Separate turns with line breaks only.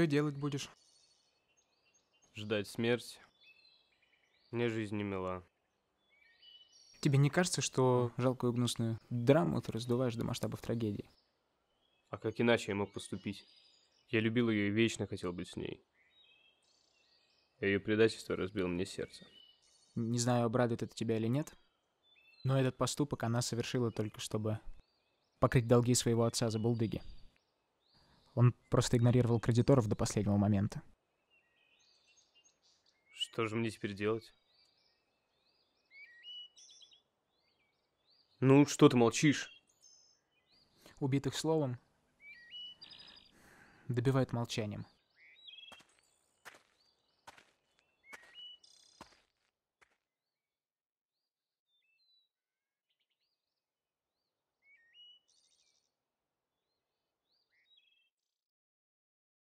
Что делать будешь?
Ждать смерть. Мне жизнь не мила.
Тебе не кажется, что жалкую гнусную драму ты раздуваешь до масштабов трагедии?
А как иначе я мог поступить? Я любил ее и вечно хотел быть с ней. Ее предательство разбило мне сердце.
Не знаю, обрадует это тебя или нет, но этот поступок она совершила только чтобы покрыть долги своего отца за булдыги. Он просто игнорировал кредиторов до последнего момента.
Что же мне теперь делать?
Ну, что ты молчишь?
Убитых словом добивают
молчанием.